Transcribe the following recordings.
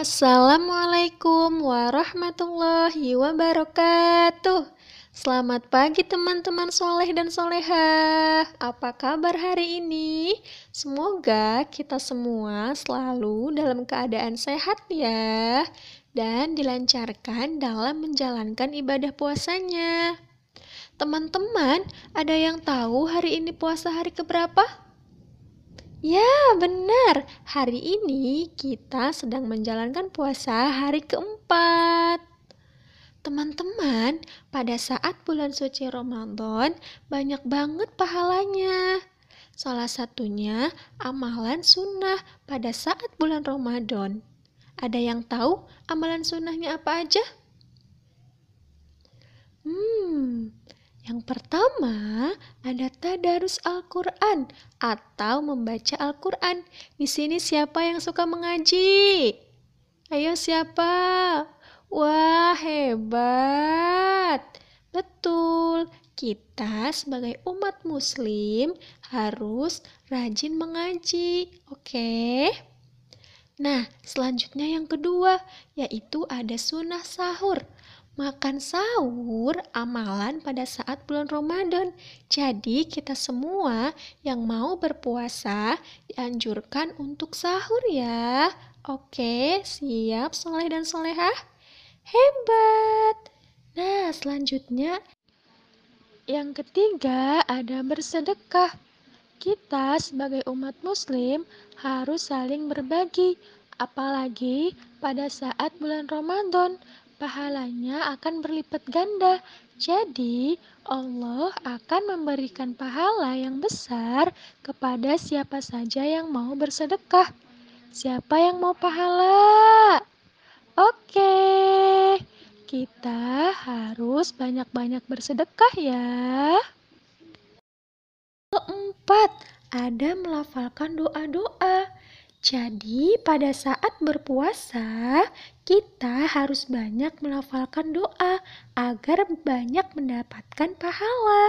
Assalamualaikum warahmatullahi wabarakatuh Selamat pagi teman-teman soleh dan soleha Apa kabar hari ini? Semoga kita semua selalu dalam keadaan sehat ya Dan dilancarkan dalam menjalankan ibadah puasanya Teman-teman, ada yang tahu hari ini puasa hari keberapa? Ya, benar. Hari ini kita sedang menjalankan puasa hari keempat. Teman-teman, pada saat bulan suci Ramadan, banyak banget pahalanya. Salah satunya amalan sunnah pada saat bulan Ramadan. Ada yang tahu amalan sunnahnya apa aja? Hmm, yang pertama ada tadarus Al-Quran atau membaca Al-Quran. Di sini siapa yang suka mengaji? Ayo siapa? Wah hebat! Betul, kita sebagai umat muslim harus rajin mengaji, oke? Nah, selanjutnya yang kedua yaitu ada sunnah sahur makan sahur amalan pada saat bulan Ramadan. Jadi kita semua yang mau berpuasa dianjurkan untuk sahur ya. Oke, siap soleh dan solehah? Hebat! Nah, selanjutnya yang ketiga ada bersedekah. Kita sebagai umat muslim harus saling berbagi, apalagi pada saat bulan Ramadan pahalanya akan berlipat ganda. Jadi, Allah akan memberikan pahala yang besar kepada siapa saja yang mau bersedekah. Siapa yang mau pahala? Oke, kita harus banyak-banyak bersedekah ya. Keempat, ada melafalkan doa-doa. Jadi, pada saat berpuasa, kita harus banyak melafalkan doa agar banyak mendapatkan pahala.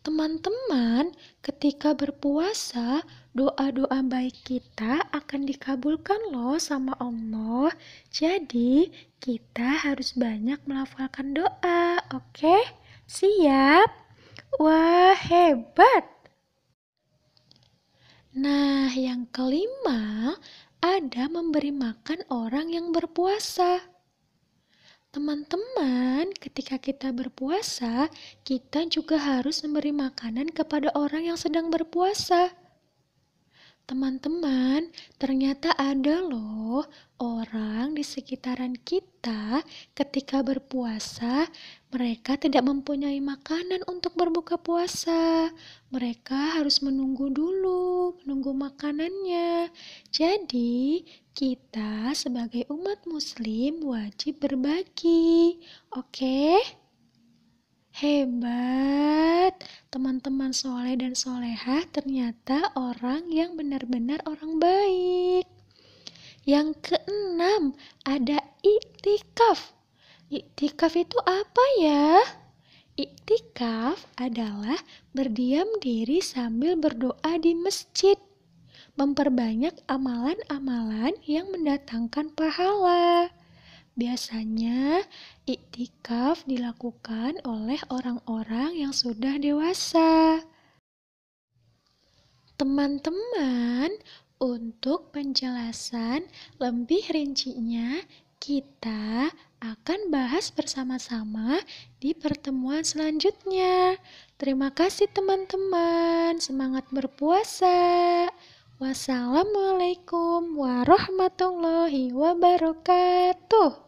Teman-teman, ketika berpuasa, doa-doa baik kita akan dikabulkan loh sama Allah. Jadi, kita harus banyak melafalkan doa, oke? Siap? Wah, hebat! Nah, yang kelima, ada memberi makan orang yang berpuasa. Teman-teman, ketika kita berpuasa, kita juga harus memberi makanan kepada orang yang sedang berpuasa. Teman-teman, ternyata ada loh orang di sekitaran kita ketika berpuasa, mereka tidak mempunyai makanan untuk berbuka puasa. Mereka harus menunggu dulu, menunggu makanannya. Jadi, kita sebagai umat muslim wajib berbagi. Oke? Hebat teman-teman soleh dan soleha ternyata orang yang benar-benar orang baik. Yang keenam, ada iktikaf. Iktikaf itu apa ya? Iktikaf adalah berdiam diri sambil berdoa di masjid. Memperbanyak amalan-amalan yang mendatangkan pahala. Biasanya, iktikaf dilakukan oleh orang-orang yang sudah dewasa. Teman-teman, untuk penjelasan lebih rincinya, kita akan bahas bersama-sama di pertemuan selanjutnya. Terima kasih, teman-teman. Semangat berpuasa! Wassalamualaikum warahmatullahi wabarakatuh.